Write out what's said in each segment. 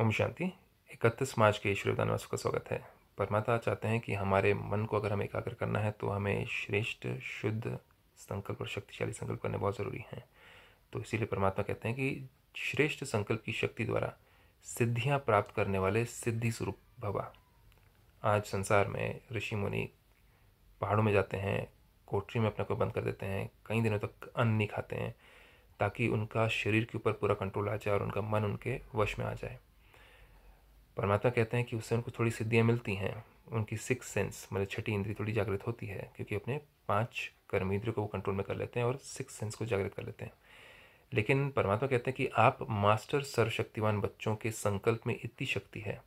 ओम शांति इकतीस मार्च के ईश्वरी विधान का स्वागत है परमाता चाहते हैं कि हमारे मन को अगर हमें एकाग्र करना है तो हमें श्रेष्ठ शुद्ध संकल्प और शक्तिशाली संकल्प करने बहुत ज़रूरी हैं तो इसीलिए परमात्मा कहते हैं कि श्रेष्ठ संकल्प की शक्ति द्वारा सिद्धियां प्राप्त करने वाले सिद्धि स्वरूप भवा आज संसार में ऋषि मुनि पहाड़ों में जाते हैं कोठरी में अपने को बंद कर देते हैं कई दिनों तक अन्न नहीं खाते हैं ताकि उनका शरीर के ऊपर पूरा कंट्रोल आ जाए और उनका मन उनके वश में आ जाए परमात्मा कहते हैं कि उससे उनको थोड़ी सिद्धियाँ मिलती हैं उनकी सिक्स सेंस मतलब छठी इंद्री थोड़ी जागृत होती है क्योंकि अपने पाँच कर्म इंद्रियों को वो कंट्रोल में कर लेते हैं और सिक्स सेंस को जागृत कर लेते हैं लेकिन परमात्मा कहते हैं कि आप मास्टर सर्वशक्तिवान बच्चों के संकल्प में इतनी शक्ति है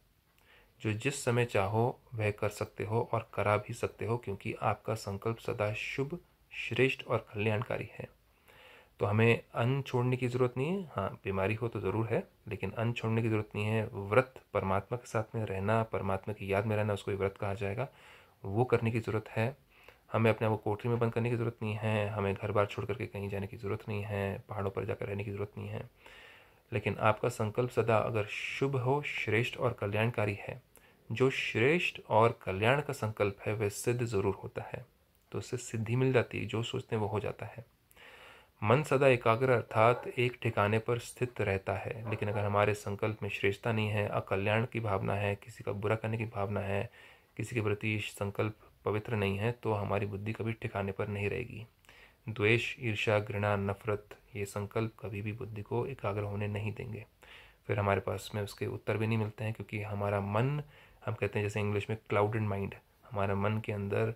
जो जिस समय चाहो वह कर सकते हो और करा भी सकते हो क्योंकि आपका संकल्प सदा शुभ श्रेष्ठ और कल्याणकारी है तो हमें अन्न छोड़ने की ज़रूरत नहीं है हाँ बीमारी हो तो ज़रूर है लेकिन अन्न छोड़ने की ज़रूरत नहीं है व्रत परमात्मा के साथ में रहना परमात्मा की याद में रहना उसको व्रत कहा जाएगा वो करने की ज़रूरत है हमें अपने आप को कोठरी में बंद करने की ज़रूरत नहीं है हमें घर बार छोड़ करके कहीं जाने की ज़रूरत नहीं है पहाड़ों पर जाकर रहने की ज़रूरत नहीं है लेकिन आपका संकल्प सदा अगर शुभ हो श्रेष्ठ और कल्याणकारी है जो श्रेष्ठ और कल्याण का संकल्प है वह सिद्ध ज़रूर होता है तो उससे सिद्धि मिल जाती है जो सोचते हैं वो हो जाता है मन सदा एकाग्र अर्थात एक ठिकाने पर स्थित रहता है लेकिन अगर हमारे संकल्प में श्रेष्ठता नहीं है अकल्याण की भावना है किसी का बुरा करने की भावना है किसी के प्रति संकल्प पवित्र नहीं है तो हमारी बुद्धि कभी ठिकाने पर नहीं रहेगी द्वेष ईर्षा घृणा नफरत ये संकल्प कभी भी बुद्धि को एकाग्र होने नहीं देंगे फिर हमारे पास में उसके उत्तर भी नहीं मिलते हैं क्योंकि हमारा मन हम कहते हैं जैसे इंग्लिश में क्लाउडेड माइंड हमारा मन के अंदर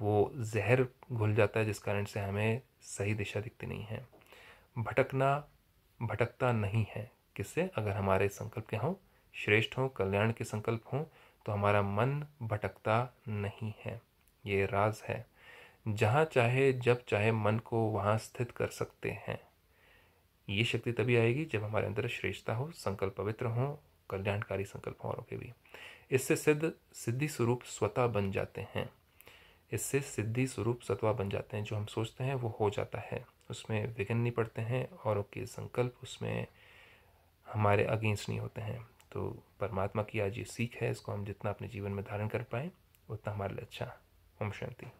वो जहर घुल जाता है जिस कारण से हमें सही दिशा दिखती नहीं है भटकना भटकता नहीं है किससे अगर हमारे संकल्प के हों श्रेष्ठ हों कल्याण के संकल्प हों तो हमारा मन भटकता नहीं है ये राज है जहाँ चाहे जब चाहे मन को वहाँ स्थित कर सकते हैं ये शक्ति तभी आएगी जब हमारे अंदर श्रेष्ठता हो संकल्प पवित्र हो कल्याणकारी संकल्प औरों और के भी इससे सिद्ध सिद्धि स्वरूप स्वतः बन जाते हैं इससे सिद्धि स्वरूप सत्वा बन जाते हैं जो हम सोचते हैं वो हो जाता है उसमें विघ्न नहीं पड़ते हैं और उनके संकल्प उसमें हमारे अगेंस्ट नहीं होते हैं तो परमात्मा की आज ये सीख है इसको हम जितना अपने जीवन में धारण कर पाएँ उतना हमारे लिए अच्छा ओम शांति